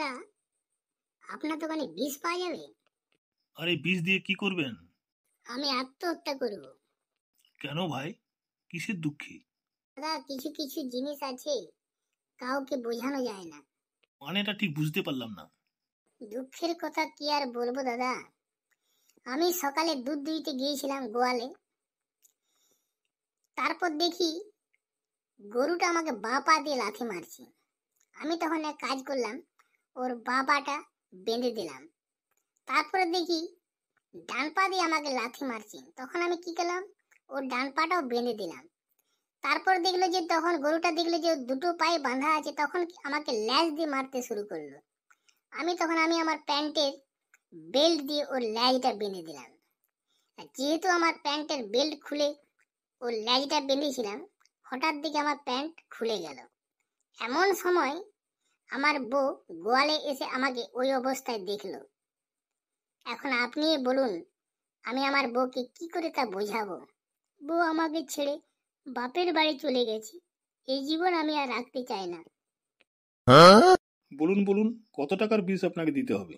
দা আপনার দোকানে পাওয়া যাবে আরে দিয়ে কি করবেন আমি আত্মহত্যা করব কেন ভাই কিসের দুঃখে দাদা কিছু কিছু জিনিস আছে কাউকে বোঝানো যায় না মানেটা ঠিক বুঝতে পারলাম না দুঃখের কথা কি আর বলবো দাদা আমি সকালে দুধ দুইতে গিয়েছিলাম গোয়ালে তারপর দেখি গরুটা আমাকে বা পা দিয়ে লাথি মারছে আমি তখন এক কাজ করলাম ওর বাবাটা বেঁধে দিলাম তারপরে দেখি ডান পা দিয়ে আমাকে লাথি মারছে তখন আমি কি করলাম ওর ডান পাটাও বেঁধে দিলাম তারপর দেখলো যে তখন গরুটা দেখলো যে দুটো পায়ে বাঁধা আছে তখন আমাকে ল্যাস দিয়ে মারতে শুরু করলো আমি তখন আমি আমার প্যান্টের বেল্ট দিয়ে ওর ল্যাজটা বেঁধে দিলাম যেহেতু আমার প্যান্টের বেল্ট খুলে ওর ল্যাজটা বেঁধেছিলাম হঠাৎ দিকে আমার প্যান্ট খুলে গেল এমন সময় আমার বউ গোয়ালে এসে আমাকে ওই অবস্থায় দেখল এখন আপনি বলুন আমি আমার বউকে কি করে তা বোঝাবো বউ আমাকে ছেড়ে বাপের বাড়ি চলে গেছে এই জীবন আমি আর রাখতে চাই না হ্যাঁ? বলুন বলুন কত টাকার বিষ আপনাকে দিতে হবে